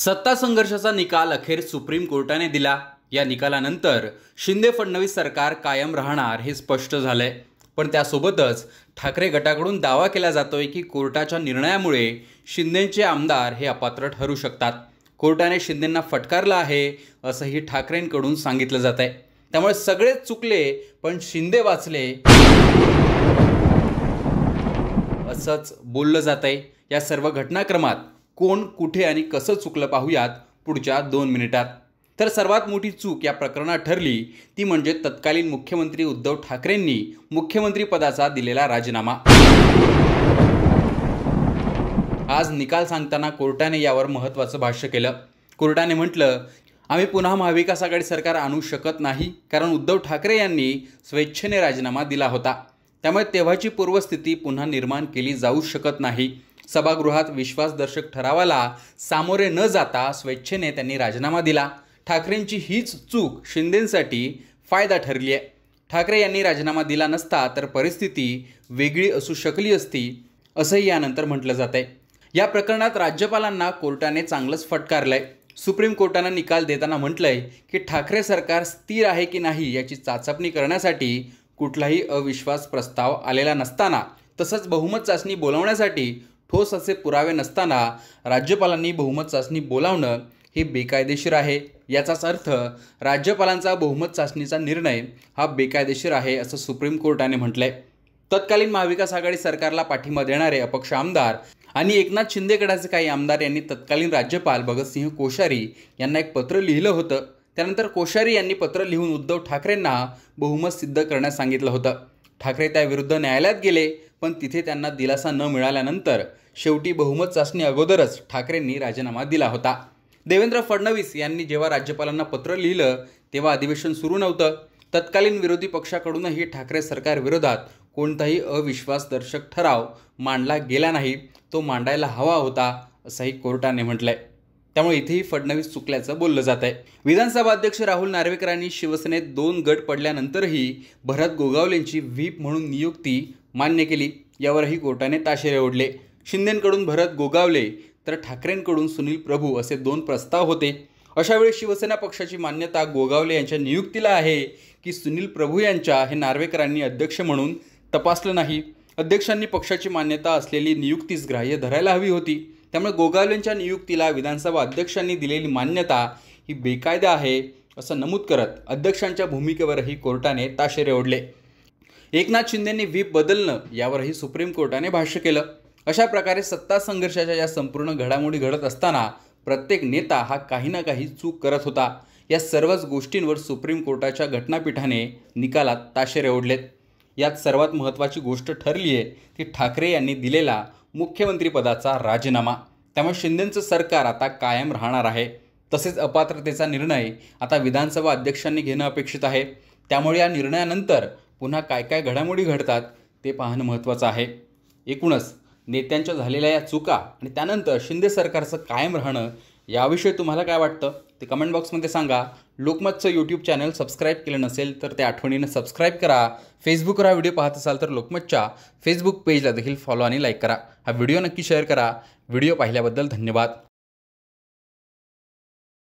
सत्ता संघर्षाचा निकाल अखेर सुप्रीम कोर्टाने दिला या निकालानंतर शिंदे फडणवीस सरकार कायम राहणार हे स्पष्ट झालंय पण त्यासोबतच ठाकरे गटाकडून दावा केला जातोय की कोर्टाच्या निर्णयामुळे शिंदेचे आमदार हे अपात्र ठरू शकतात कोर्टाने शिंदेंना फटकारलं आहे असंही ठाकरेंकडून सांगितलं जात आहे त्यामुळे सगळेच चुकले पण शिंदे वाचले असंच बोललं जात आहे या सर्व घटनाक्रमात कोण कुठे आणि कसं चुकलं पाहूयात पुढच्या दोन मिनिटात तर सर्वात मोठी चूक या प्रकरणात ठरली ती म्हणजे तत्कालीन मुख्यमंत्री उद्धव ठाकरेंनी मुख्यमंत्री पदाचा दिलेला राजीनामा आज निकाल सांगताना कोर्टाने यावर महत्त्वाचं भाष्य केलं कोर्टाने म्हटलं आम्ही पुन्हा महाविकास आघाडी सरकार आणू शकत नाही कारण उद्धव ठाकरे यांनी स्वेच्छेने राजीनामा दिला होता त्यामुळे तेव्हाची पूर्वस्थिती पुन्हा निर्माण केली जाऊ शकत नाही सभागृहात विश्वासदर्शक ठरावाला सामोरे न जाता स्वेच्छेने त्यांनी राजीनामा दिला ठाकरेंची हीच चूक शिंदेंसाठी फायदा ठरली आहे ठाकरे यांनी राजीनामा दिला नसता तर परिस्थिती वेगळी असू शकली असती असंही यानंतर म्हटलं जात आहे या प्रकरणात राज्यपालांना कोर्टाने चांगलंच फटकारलं आहे सुप्रीम कोर्टानं निकाल देताना म्हटलंय की ठाकरे सरकार स्थिर आहे की नाही याची चाचपणी करण्यासाठी कुठलाही अविश्वास प्रस्ताव आलेला नसताना तसंच बहुमत चाचणी बोलवण्यासाठी ठोस असे पुरावे नसताना राज्यपालांनी बहुमत चाचणी बोलावणं हे बेकायदेशीर आहे याचाच अर्थ राज्यपालांचा बहुमत चाचणीचा निर्णय हा बेकायदेशीर आहे असं सुप्रीम कोर्टाने म्हटलंय तत्कालीन महाविकास आघाडी सरकारला पाठिंबा देणारे अपक्ष आमदार आणि एकनाथ शिंदेगडाचे काही आमदार यांनी तत्कालीन राज्यपाल भगतसिंह कोश्यारी यांना एक पत्र लिहिलं होतं त्यानंतर कोश्यारी यांनी पत्र लिहून उद्धव ठाकरेंना बहुमत सिद्ध करण्यास सांगितलं होतं ठाकरे त्याविरुद्ध न्यायालयात गेले पण तिथे त्यांना दिलासा न मिळाल्यानंतर शेवटी बहुमत चाचणी अगोदरच ठाकरेंनी राजीनामा दिला होता देवेंद्र फडणवीस यांनी जेव्हा राज्यपालांना पत्र लिहिलं तेव्हा अधिवेशन सुरू नव्हतं तत्कालीन विरोधी पक्षाकडूनही ठाकरे सरकारविरोधात कोणताही अविश्वासदर्शक ठराव मांडला गेला नाही तो मांडायला हवा होता असंही कोर्टाने म्हटलंय त्यामुळे इथेही फडणवीस चुकल्याचं बोललं जात आहे विधानसभा अध्यक्ष राहुल नार्वेकरांनी शिवसेनेत दोन गट पडल्यानंतरही भरत गोगावलेंची व्हीप म्हणून नियुक्ती मान्य केली यावरही कोर्टाने ताशेरे ओढले शिंदेंकडून भरत गोगावले तर ठाकरेंकडून सुनील प्रभू असे दोन प्रस्ताव होते अशावेळी शिवसेना पक्षाची मान्यता गोगावले यांच्या नियुक्तीला आहे की सुनील प्रभू यांच्या हे नार्वेकरांनी अध्यक्ष म्हणून तपासलं नाही अध्यक्षांनी पक्षाची मान्यता असलेली नियुक्तीच ग्राह्य धरायला हवी होती त्यामुळे गोगावलेंच्या नियुक्तीला विधानसभा अध्यक्षांनी दिलेली मान्यता ही बेकायदा आहे असं नमूद करत अध्यक्षांच्या भूमिकेवरही कोर्टाने ताशेरे ओढले एकनाथ शिंदेंनी व्हीप बदलणं यावरही सुप्रीम कोर्टाने भाष्य केलं अशा प्रकारे सत्ता संघर्षाच्या या संपूर्ण घडामोडी घडत असताना प्रत्येक नेता हा काही ना काही चूक करत होता या सर्वच गोष्टींवर सुप्रीम कोर्टाच्या घटनापीठाने निकालात ताशेरे ओढलेत यात सर्वात महत्त्वाची गोष्ट ठरली आहे ती ठाकरे यांनी दिलेला मुख्यमंत्रीपदाचा राजीनामा त्यामुळे शिंदेंचं सरकार आता कायम राहणार आहे तसेच अपात्रतेचा निर्णय आता विधानसभा अध्यक्षांनी घेणं अपेक्षित आहे त्यामुळे या निर्णयानंतर पुन्हा काय काय घडामोडी घडतात ते पाहणं महत्त्वाचं आहे एकूणच नेत्यांच्या झालेल्या या चुका आणि त्यानंतर शिंदे सरकारचं कायम राहणं याविषयी तुम्हाला काय वाटतं ते कमेंट बॉक्समध्ये सांगा लोकमतचं यूट्यूब चॅनल सबस्क्राईब केलं नसेल तर ते आठवणीनं सबस्क्राईब करा फेसबुकवर हा व्हिडिओ पाहत असाल तर लोकमतच्या फेसबुक पेजला देखील फॉलो आणि लाईक करा हा व्हिडिओ नक्की शेअर करा व्हिडिओ पाहिल्याबद्दल धन्यवाद